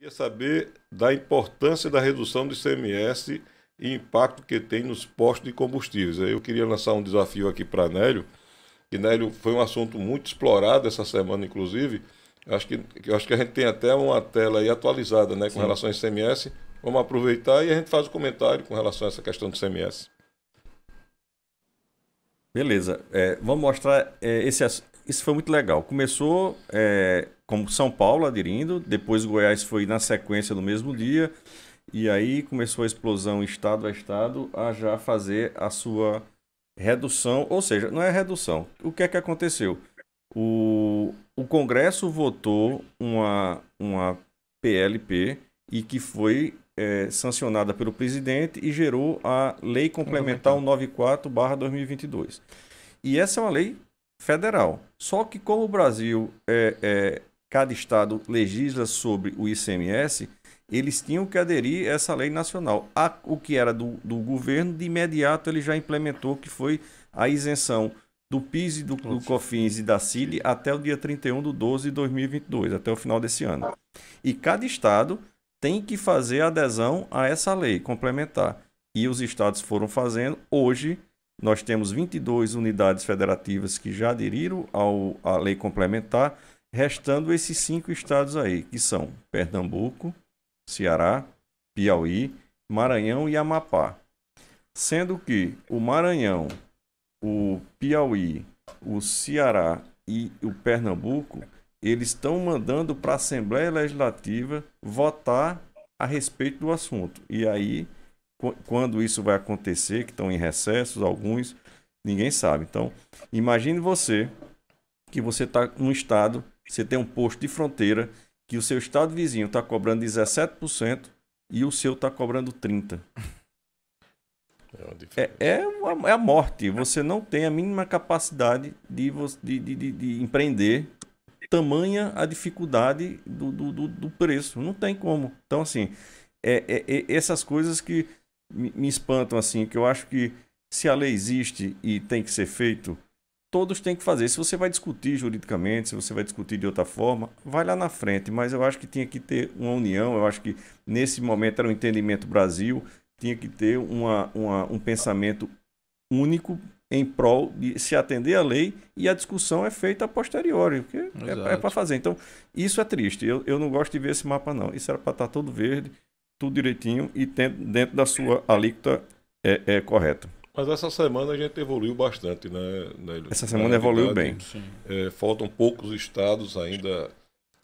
Queria saber da importância da redução do ICMS e impacto que tem nos postos de combustíveis. Eu queria lançar um desafio aqui para Nélio, que Nélio foi um assunto muito explorado essa semana, inclusive. Acho que, acho que a gente tem até uma tela aí atualizada né, com Sim. relação ao ICMS. Vamos aproveitar e a gente faz o um comentário com relação a essa questão do ICMS. Beleza. É, vamos mostrar é, esse, isso foi muito legal. Começou é, como São Paulo aderindo, depois Goiás foi na sequência no mesmo dia, e aí começou a explosão estado a estado a já fazer a sua redução, ou seja, não é redução. O que é que aconteceu? O, o Congresso votou uma, uma PLP e que foi é, sancionada pelo presidente e gerou a Lei Complementar 94-2022. E essa é uma lei federal. Só que como o Brasil é, é cada estado legisla sobre o ICMS, eles tinham que aderir a essa lei nacional. A, o que era do, do governo, de imediato ele já implementou, que foi a isenção do PIS, e do, do COFINS e da CID até o dia 31 de 12 de 2022, até o final desse ano. E cada estado tem que fazer adesão a essa lei complementar. E os estados foram fazendo. Hoje, nós temos 22 unidades federativas que já aderiram à lei complementar restando esses cinco estados aí, que são Pernambuco, Ceará, Piauí, Maranhão e Amapá. Sendo que o Maranhão, o Piauí, o Ceará e o Pernambuco, eles estão mandando para a Assembleia Legislativa votar a respeito do assunto. E aí, quando isso vai acontecer, que estão em recessos alguns, ninguém sabe. Então, imagine você que você está num estado você tem um posto de fronteira que o seu estado vizinho está cobrando 17% e o seu está cobrando 30%. É, é, é, uma, é, a morte. Você não tem a mínima capacidade de, de, de, de empreender tamanha a dificuldade do, do, do, preço. Não tem como. Então, assim, é, é, é, essas coisas que me, me espantam, assim, que eu acho que se a lei existe e tem que ser feito, todos têm que fazer. Se você vai discutir juridicamente, se você vai discutir de outra forma, vai lá na frente. Mas eu acho que tinha que ter uma união. Eu acho que nesse momento era o um entendimento Brasil, tinha que ter uma, uma, um pensamento único em prol de se atender à lei e a discussão é feita a posteriori, porque Exato. é, é para fazer. Então, isso é triste. Eu, eu não gosto de ver esse mapa, não. Isso era para estar tá todo verde, tudo direitinho e dentro da sua alíquota é, é correta. Mas essa semana a gente evoluiu bastante, né? Na, essa semana evoluiu bem. É, faltam poucos estados ainda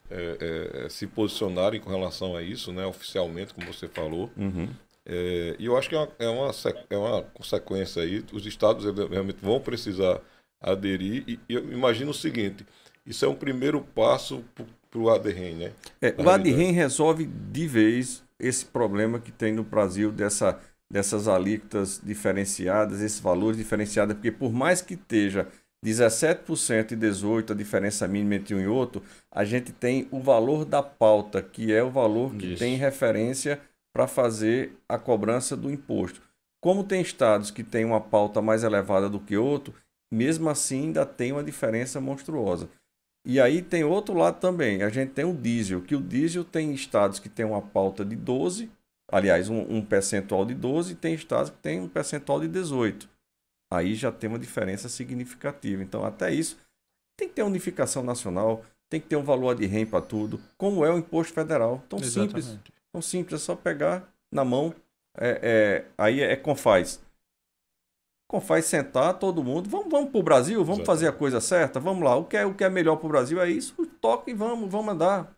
é, é, se posicionarem com relação a isso, né? Oficialmente, como você falou. Uhum. É, e eu acho que é uma, é, uma, é uma consequência aí. Os estados realmente vão precisar aderir. E eu imagino o seguinte: isso é um primeiro passo para né? é, o ADREN, né? o ADREN resolve de vez esse problema que tem no Brasil dessa dessas alíquotas diferenciadas, esses valores diferenciados, porque por mais que esteja 17% e 18% a diferença mínima entre um e outro, a gente tem o valor da pauta, que é o valor que Isso. tem referência para fazer a cobrança do imposto. Como tem estados que têm uma pauta mais elevada do que outro, mesmo assim ainda tem uma diferença monstruosa. E aí tem outro lado também, a gente tem o diesel, que o diesel tem estados que tem uma pauta de 12 aliás, um, um, percentual de 12 e tem estados que tem um percentual de 18. Aí já tem uma diferença significativa. Então, até isso, tem que ter unificação nacional, tem que ter um valor de REM para tudo, como é o imposto federal. Tão Exatamente. simples, tão simples, é só pegar na mão, é, é, aí é, é confaz. Confaz sentar todo mundo, vamos, vamos para o Brasil, vamos Exatamente. fazer a coisa certa, vamos lá. O que é, o que é melhor para o Brasil é isso, toque e vamos, vamos andar.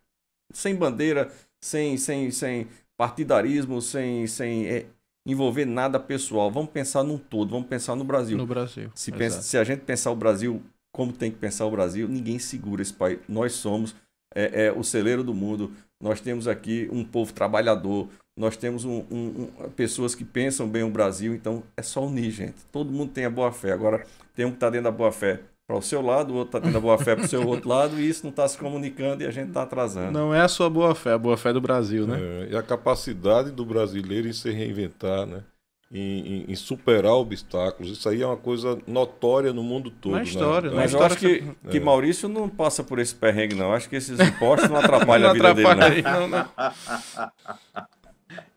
Sem bandeira, sem, sem, sem partidarismo, sem, sem é, envolver nada pessoal. Vamos pensar num todo, vamos pensar no Brasil. No Brasil. Se, pensa, se a gente pensar o Brasil como tem que pensar o Brasil, ninguém segura esse país. Nós somos é, é, o celeiro do mundo, nós temos aqui um povo trabalhador, nós temos um, um, um, pessoas que pensam bem o Brasil, então é só unir, gente. Todo mundo tem a boa fé. Agora, tem um que está dentro da boa fé, para o seu lado, o outro está tendo a boa fé para o seu outro lado, e isso não está se comunicando e a gente está atrasando. Não é a sua boa fé, a boa fé do Brasil, né? É, e a capacidade do brasileiro em se reinventar, né? Em, em, em, superar obstáculos. Isso aí é uma coisa notória no mundo todo. Na né? história, né? Mas eu acho que, que é. Maurício não passa por esse perrengue, não. acho que esses impostos não atrapalham não a vida atrapalha dele, não. Não, não.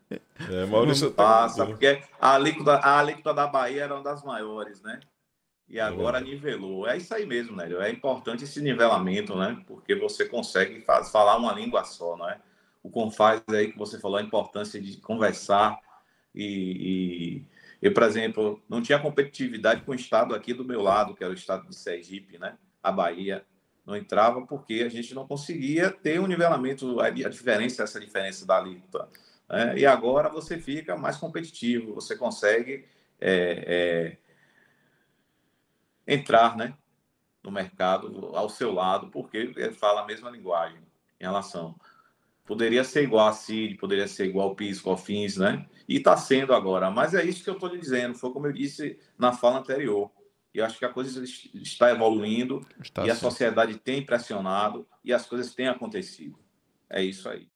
Né? É, Maurício não tá passa, porque a alíquota, a alíquota da Bahia era uma das maiores, né? E agora nivelou. É isso aí mesmo, Nélio. É importante esse nivelamento, né? Porque você consegue faz, falar uma língua só, não é? O Confaz aí que você falou, a importância de conversar e, e... Eu, por exemplo, não tinha competitividade com o estado aqui do meu lado, que era o estado de Sergipe, né? A Bahia não entrava porque a gente não conseguia ter um nivelamento, a diferença, essa diferença da Né? E agora você fica mais competitivo, você consegue é, é, entrar né, no mercado ao seu lado, porque ele fala a mesma linguagem em relação. Poderia ser igual a CID, poderia ser igual ao PIS, COFINS, né? E está sendo agora. Mas é isso que eu estou lhe dizendo, foi como eu disse na fala anterior. Eu acho que a coisa está evoluindo está e assim. a sociedade tem pressionado e as coisas têm acontecido. É isso aí.